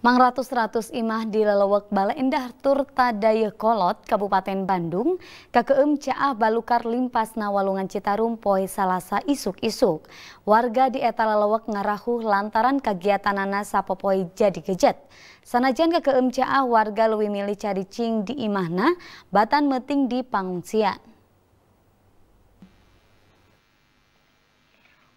Mang ratus ratus imah di lelewek Bale endah turta Dayakolot, kolot Kabupaten Bandung kakeum caa balukar limpas na walungan Citarum Poi salasa isuk-isuk. Warga di eta lelewek ngarahu lantaran kegiatan nana sapo sapopoi jadi gejet. Sanajan kakeum caa warga lebih milih cari cing di imahna batan meting di pangungsian.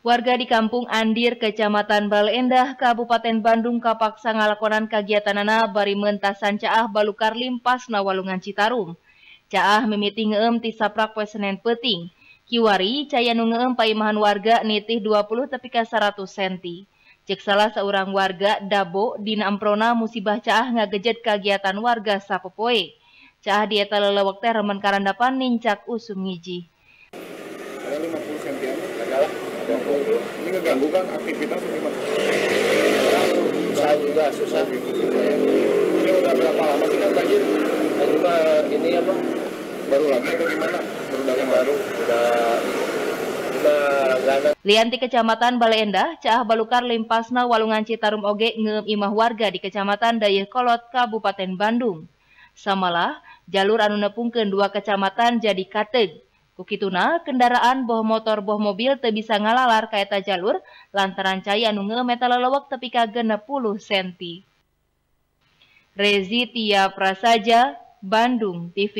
Warga di Kampung Andir, Kecamatan Balendah, Kabupaten Bandung kapaksa ngalakonan kegiatan anak bari mentasan caah balukar limpas na walungan Citarum. Caah mimiti ngeem ti saprak Peting. Kiwari caya nu ngeem paimahan warga nitih 20 tapi ka 100 senti. Cek salah seorang warga Dabo dina amprona musibah caah ngegejet kegiatan warga sapopoe. Caah dieta lelewak teh remen karandapan nincak usum ngijih ada 50 sentian ada 50 ini ngeganggu kan aktivitas ini susah juga susah ini udah berapa lama sih kan banjir tadi mah ini apa baru lagi atau gimana baru yang baru udah Lianti Kecamatan Bale Endah, Caah Balukar Limpasna Walungan Citarum Oge ngem imah warga di Kecamatan Dayakolot, Kabupaten Bandung. Samalah, jalur anu nepungkeun dua kecamatan jadi kateg. Kukituna, kendaraan boh motor boh mobil teu bisa ngalalar ka jalur lantaran cai anu ngeumetal lelewek tepi ka 60 cm. Tia Prasaja, Bandung TV